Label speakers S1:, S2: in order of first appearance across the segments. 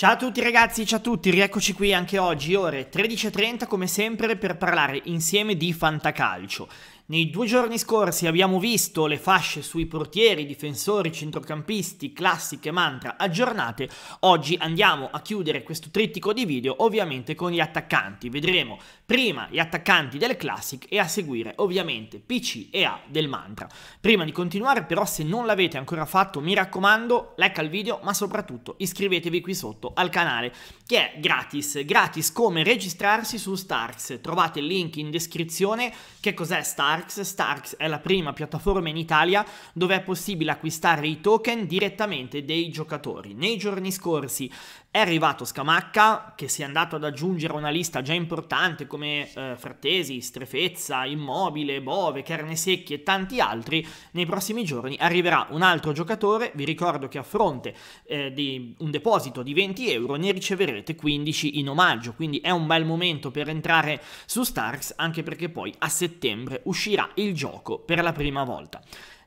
S1: Ciao a tutti ragazzi, ciao a tutti, rieccoci qui anche oggi, ore 13.30 come sempre per parlare insieme di fantacalcio. Nei due giorni scorsi abbiamo visto le fasce sui portieri, difensori, centrocampisti, classiche, mantra, aggiornate. Oggi andiamo a chiudere questo trittico di video ovviamente con gli attaccanti. Vedremo prima gli attaccanti delle classic e a seguire ovviamente PC e A del mantra. Prima di continuare però se non l'avete ancora fatto mi raccomando like al video ma soprattutto iscrivetevi qui sotto al canale che è gratis. Gratis come registrarsi su Starks. Trovate il link in descrizione. Che cos'è Starks? Starks. Starks è la prima piattaforma in Italia dove è possibile acquistare i token direttamente dei giocatori. Nei giorni scorsi è arrivato Scamacca che si è andato ad aggiungere una lista già importante come eh, Frattesi, Strefezza, Immobile, Bove, Carne Secchi e tanti altri. Nei prossimi giorni arriverà un altro giocatore, vi ricordo che a fronte eh, di un deposito di 20 euro ne riceverete 15 in omaggio, quindi è un bel momento per entrare su Starks anche perché poi a settembre uscirà il gioco per la prima volta.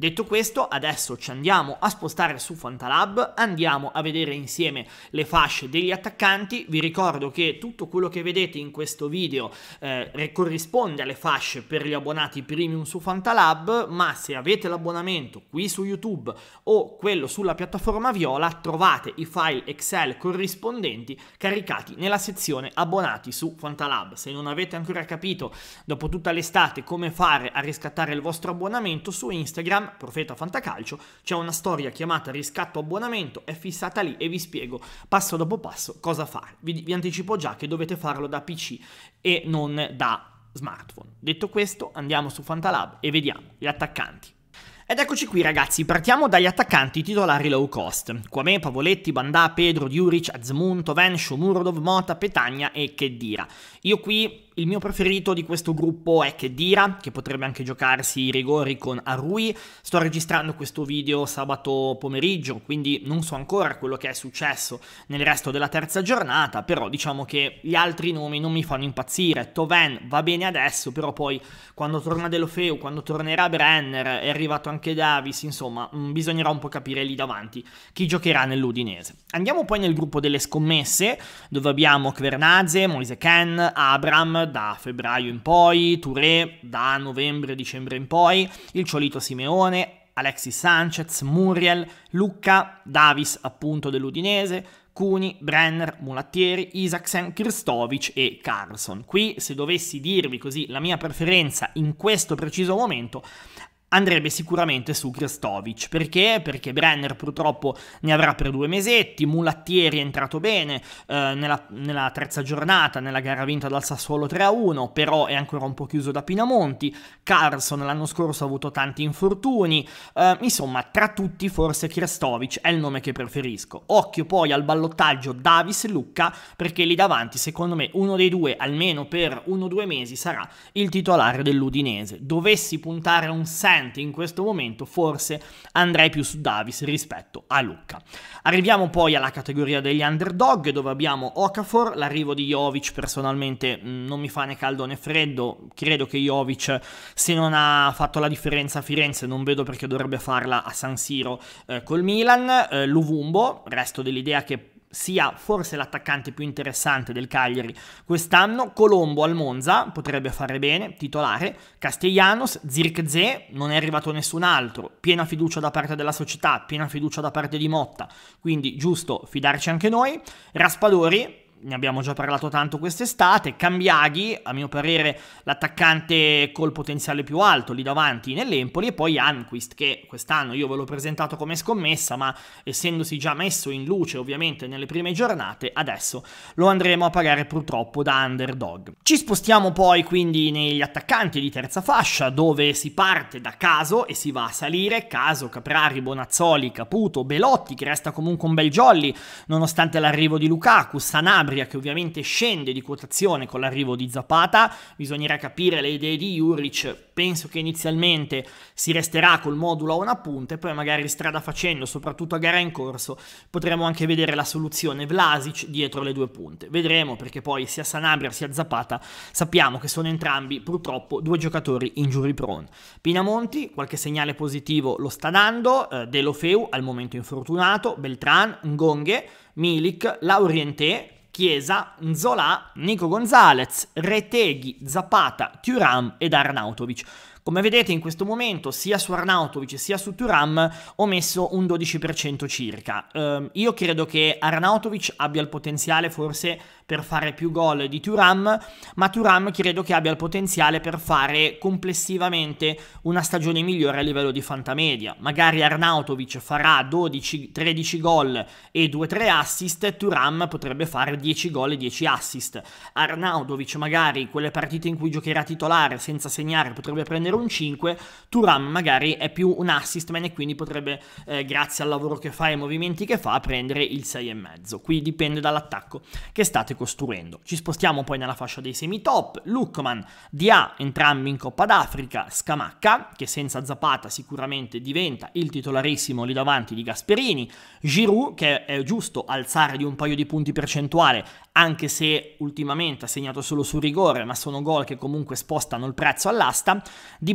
S1: Detto questo, adesso ci andiamo a spostare su Fantalab, andiamo a vedere insieme le fasce degli attaccanti, vi ricordo che tutto quello che vedete in questo video eh, corrisponde alle fasce per gli abbonati premium su Fantalab, ma se avete l'abbonamento qui su YouTube o quello sulla piattaforma Viola trovate i file Excel corrispondenti caricati nella sezione abbonati su Fantalab. Se non avete ancora capito dopo tutta l'estate come fare a riscattare il vostro abbonamento su Instagram Instagram, Profeta Fantacalcio, c'è una storia chiamata Riscatto Abbonamento, è fissata lì e vi spiego passo dopo passo cosa fare. Vi, vi anticipo già che dovete farlo da PC e non da smartphone. Detto questo, andiamo su Fantalab e vediamo gli attaccanti. Ed eccoci qui ragazzi, partiamo dagli attaccanti titolari low cost. Quame, Pavoletti, Bandà, Pedro, Diuric, Azmunto, Ven, Shomurodov, Mota, Petagna e Chedira. Io qui il mio preferito di questo gruppo è Kedira, che potrebbe anche giocarsi i rigori con Arui. Sto registrando questo video sabato pomeriggio, quindi non so ancora quello che è successo nel resto della terza giornata, però diciamo che gli altri nomi non mi fanno impazzire. Toven va bene adesso, però poi quando torna Delofeu, quando tornerà Brenner, è arrivato anche Davis, insomma, mm, bisognerà un po' capire lì davanti chi giocherà nell'Udinese. Andiamo poi nel gruppo delle scommesse, dove abbiamo Kvernadze, Moise Ken, Abram, da febbraio in poi, Touré da novembre-dicembre in poi, il Ciolito Simeone, Alexis Sanchez, Muriel, Lucca, Davis appunto dell'Udinese, Cuni, Brenner, Mulattieri, Isaacsen, Kristovic e Carlson. Qui, se dovessi dirvi così la mia preferenza in questo preciso momento, andrebbe sicuramente su Krestovic. Perché? Perché Brenner purtroppo ne avrà per due mesetti, Mulattieri è entrato bene eh, nella, nella, terza giornata, nella gara vinta dal Sassuolo 3-1, però è ancora un po' chiuso da Pinamonti, Carson l'anno scorso ha avuto tanti infortuni, eh, insomma tra tutti forse Krestovic è il nome che preferisco. Occhio poi al ballottaggio Davis-Lucca perché lì davanti secondo me uno dei due almeno per uno o due mesi sarà il titolare dell'Udinese. Dovessi puntare un 6 presente in questo momento, forse andrei più su Davis rispetto a Lucca. Arriviamo poi alla categoria degli underdog, dove abbiamo Okafor, l'arrivo di Jovic personalmente mm, non mi fa né caldo né freddo, credo che Jovic se non ha fatto la differenza a Firenze non vedo perché dovrebbe farla a San Siro eh, col Milan, eh, Luvumbo, resto dell'idea che sia forse l'attaccante più interessante del Cagliari quest'anno. Colombo al Monza potrebbe fare bene, titolare. Castellanos, Zirkzee, non è arrivato nessun altro. Piena fiducia da parte della società, piena fiducia da parte di Motta. Quindi giusto fidarci anche noi. Raspadori, ne abbiamo già parlato tanto quest'estate, Cambiaghi, a mio parere l'attaccante col potenziale più alto lì davanti nell'Empoli, e poi Anquist, che quest'anno io ve l'ho presentato come scommessa, ma essendosi già messo in luce ovviamente nelle prime giornate, adesso lo andremo a pagare purtroppo da underdog. Ci spostiamo poi quindi negli attaccanti di terza fascia, dove si parte da Caso e si va a salire, Caso, Caprari, Bonazzoli, Caputo, Belotti, che resta comunque un bel jolly, nonostante l'arrivo di Lukaku, Sanabria, Calabria che ovviamente scende di quotazione con l'arrivo di Zapata, bisognerà capire le idee di Juric, penso che inizialmente si resterà col modulo a una punta e poi magari strada facendo, soprattutto a gara in corso, potremo anche vedere la soluzione Vlasic dietro le due punte. Vedremo perché poi sia Sanabria sia Zapata sappiamo che sono entrambi purtroppo due giocatori injury prone. Pinamonti qualche segnale positivo lo sta dando, eh, De Lofeu al momento infortunato, Beltran, Ngonghe, Milik, Laurienté, Chiesa, Nzola, Nico Gonzalez, Reteghi, Zapata, Turam ed Arnautovic. Come vedete in questo momento sia su Arnautovic sia su Turam ho messo un 12% circa. Eh, io credo che Arnautovic abbia il potenziale forse per fare più gol di Turam, ma Turam credo che abbia il potenziale per fare complessivamente una stagione migliore a livello di fantamedia. Magari Arnautovic farà 12-13 gol e 2-3 assist, Turam potrebbe fare 10 gol e 10 assist. Arnautovic magari quelle partite in cui giocherà titolare senza segnare potrebbe prendere un 5, Turam magari è più un assist man e quindi potrebbe, eh, grazie al lavoro che fa e ai movimenti che fa, prendere il 6,5. Qui dipende dall'attacco che state costruendo. Ci spostiamo poi nella fascia dei semi-top, Lukman, Dia, entrambi in Coppa d'Africa, Scamacca, che senza Zapata sicuramente diventa il titolarissimo lì davanti di Gasperini, Giroud, che è giusto alzare di un paio di punti percentuale, anche se ultimamente ha segnato solo su rigore, ma sono gol che comunque spostano il prezzo all'asta, di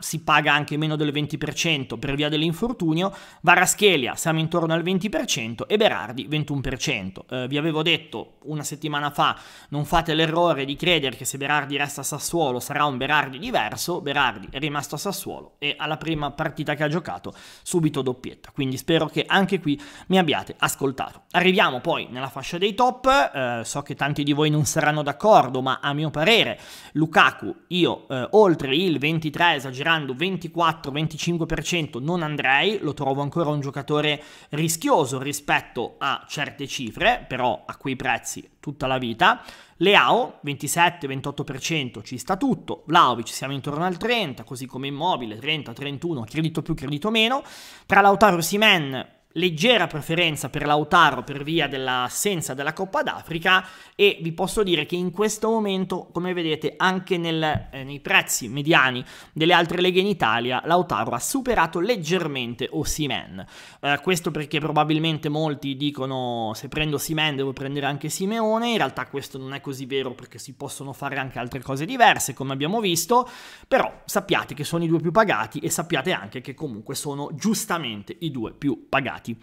S1: si paga anche meno del 20% per via dell'infortunio, Varaschelia siamo intorno al 20% e Berardi 21%. Eh, vi avevo detto una settimana fa, non fate l'errore di credere che se Berardi resta a Sassuolo sarà un Berardi diverso, Berardi è rimasto a Sassuolo e alla prima partita che ha giocato subito doppietta, quindi spero che anche qui mi abbiate ascoltato. Arriviamo poi nella fascia dei top, eh, so che tanti di voi non saranno d'accordo, ma a mio parere Lukaku, io eh, oltre il 20 23, esagerando 24-25% non andrei, lo trovo ancora un giocatore rischioso rispetto a certe cifre, però a quei prezzi tutta la vita. Leao 27-28% ci sta tutto, Vlaovic siamo intorno al 30, così come Immobile 30-31, credito più, credito meno. Tra Lautaro Simen leggera preferenza per Lautaro per via dell'assenza della Coppa d'Africa e vi posso dire che in questo momento, come vedete anche nel, eh, nei prezzi mediani delle altre leghe in Italia, Lautaro ha superato leggermente Osimen. Eh, questo perché probabilmente molti dicono se prendo Osimen devo prendere anche Simeone, in realtà questo non è così vero perché si possono fare anche altre cose diverse come abbiamo visto, però sappiate che sono i due più pagati e sappiate anche che comunque sono giustamente i due più pagati collegati.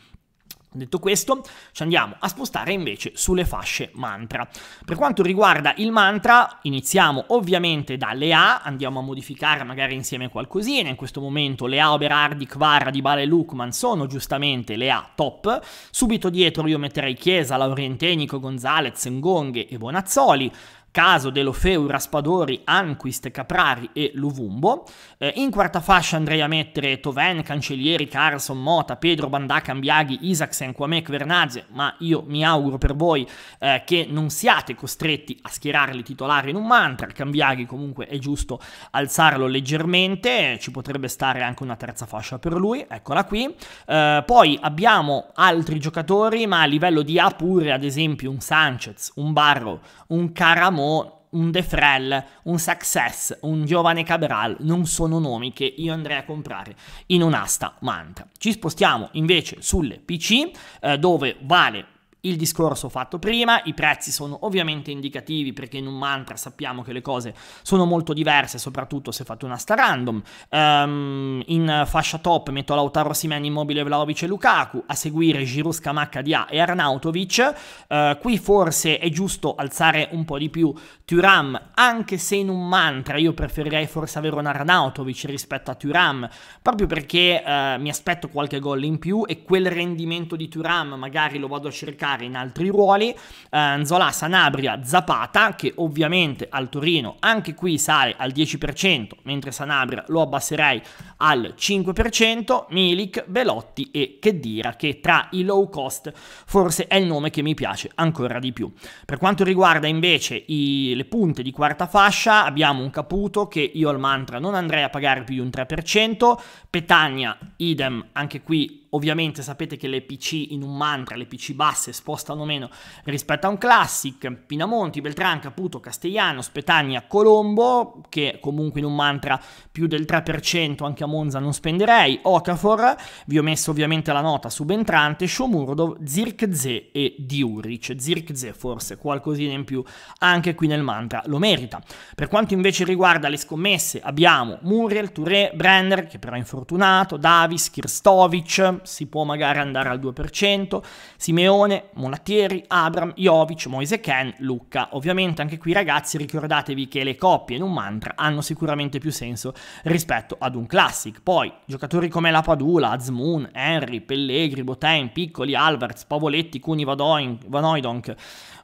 S1: Detto questo, ci andiamo a spostare invece sulle fasce mantra. Per quanto riguarda il mantra, iniziamo ovviamente dalle A, andiamo a modificare magari insieme qualcosina, in questo momento le A Oberardi, Kvara, Bale e Lukman sono giustamente le A top, subito dietro io metterei Chiesa, Laurentenico, Gonzalez, Ngonghe e Bonazzoli, caso dell'Ofeu, Raspadori, Anquist, Caprari e Luvumbo. Eh, in quarta fascia andrei a mettere Toven, Cancellieri, Carson, Mota, Pedro, Bandà, Cambiaghi, Isaacsen, Quamec, Vernazze, ma io mi auguro per voi eh, che non siate costretti a schierarli titolari in un mantra, Cambiaghi comunque è giusto alzarlo leggermente, ci potrebbe stare anche una terza fascia per lui, eccola qui. Eh, poi abbiamo altri giocatori, ma a livello di A pure, ad esempio un Sanchez, un Barro, un Caramo, un De Frel, un Success, un giovane Cabral non sono nomi che io andrei a comprare in un'asta mantra. Ci spostiamo invece sulle PC eh, dove vale il discorso fatto prima, i prezzi sono ovviamente indicativi perché in un mantra sappiamo che le cose sono molto diverse, soprattutto se fate una sta random. Um, in fascia top metto Lautaro Simen, Immobile, Vlaovic e Lukaku, a seguire Giroud, Scamacca, Dia e Arnautovic. Uh, qui forse è giusto alzare un po' di più Turam, anche se in un mantra io preferirei forse avere un Arnautovic rispetto a Turam, proprio perché uh, mi aspetto qualche gol in più e quel rendimento di Turam magari lo vado a cercare giocare in altri ruoli, eh, Zola, Sanabria, Zapata, che ovviamente al Torino anche qui sale al 10%, mentre Sanabria lo abbasserei al 5%, Milik, Velotti e Kedira, che tra i low cost forse è il nome che mi piace ancora di più. Per quanto riguarda invece i, le punte di quarta fascia, abbiamo un Caputo che io al mantra non andrei a pagare più di un 3%, Petagna idem anche qui ovviamente sapete che le PC in un mantra, le PC basse spostano meno rispetto a un classic, Pinamonti, Beltran, Caputo, Castellano, Spetania, Colombo, che comunque in un mantra più del 3% anche a Monza non spenderei, Okafor, vi ho messo ovviamente la nota subentrante, Shomurdov, Zirkze e Diuric, Zirkze forse qualcosina in più anche qui nel mantra lo merita. Per quanto invece riguarda le scommesse abbiamo Muriel, Touré, Brenner, che però è infortunato, Davis, Kirstovic, si può magari andare al 2%, Simeone, Monatieri, Abram, Jovic, Moise Ken, Lucca. Ovviamente anche qui ragazzi ricordatevi che le coppie in un mantra hanno sicuramente più senso rispetto ad un classic. Poi giocatori come la Padula, Azmoon, Henry, Pellegri, Botain, Piccoli, Alvarez, Pavoletti, Cuni, Vanoidonk,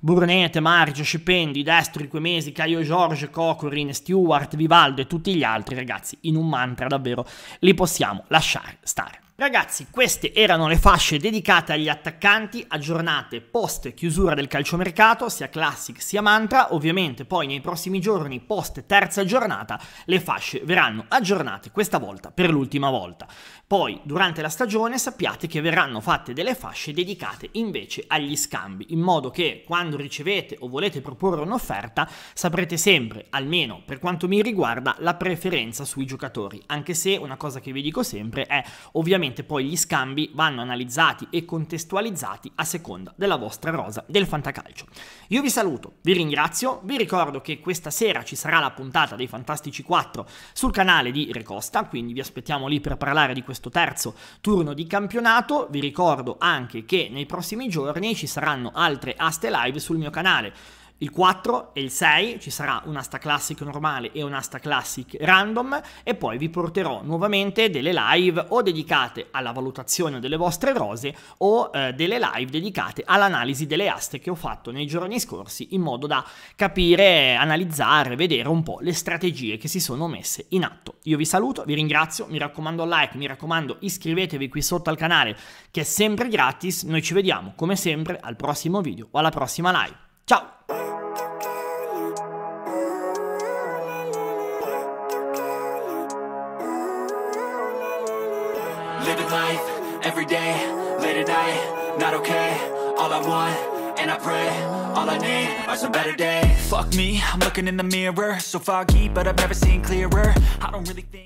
S1: Brunete, Margio, Scipendi, Destri, Quemesi, Caio Giorgio, Cocorin, Stewart, Vivaldo e tutti gli altri ragazzi in un mantra davvero li possiamo lasciare stare. Ragazzi, queste erano le fasce dedicate agli attaccanti aggiornate post chiusura del calciomercato, sia Classic sia Mantra. Ovviamente poi nei prossimi giorni, post terza giornata, le fasce verranno aggiornate, questa volta per l'ultima volta. Poi, durante la stagione, sappiate che verranno fatte delle fasce dedicate invece agli scambi, in modo che quando ricevete o volete proporre un'offerta, saprete sempre, almeno per quanto mi riguarda, la preferenza sui giocatori. Anche se una cosa che vi dico sempre è ovviamente ovviamente poi gli scambi vanno analizzati e contestualizzati a seconda della vostra rosa del fantacalcio. Io vi saluto, vi ringrazio, vi ricordo che questa sera ci sarà la puntata dei Fantastici 4 sul canale di Recosta, quindi vi aspettiamo lì per parlare di questo terzo turno di campionato, vi ricordo anche che nei prossimi giorni ci saranno altre aste live sul mio canale il 4 e il 6, ci sarà un'asta classic normale e un'asta classic random e poi vi porterò nuovamente delle live o dedicate alla valutazione delle vostre rose o eh, delle live dedicate all'analisi delle aste che ho fatto nei giorni scorsi in modo da capire, analizzare, vedere un po' le strategie che si sono messe in atto. Io vi saluto, vi ringrazio, mi raccomando like, mi raccomando iscrivetevi qui sotto al canale che è sempre gratis, noi ci vediamo come sempre al prossimo video o alla prossima live. Ciao! Living life, every day, late at night, not okay All I want, and I pray, all I need are some better days Fuck me, I'm looking in the mirror So foggy, but I've never seen clearer I don't really think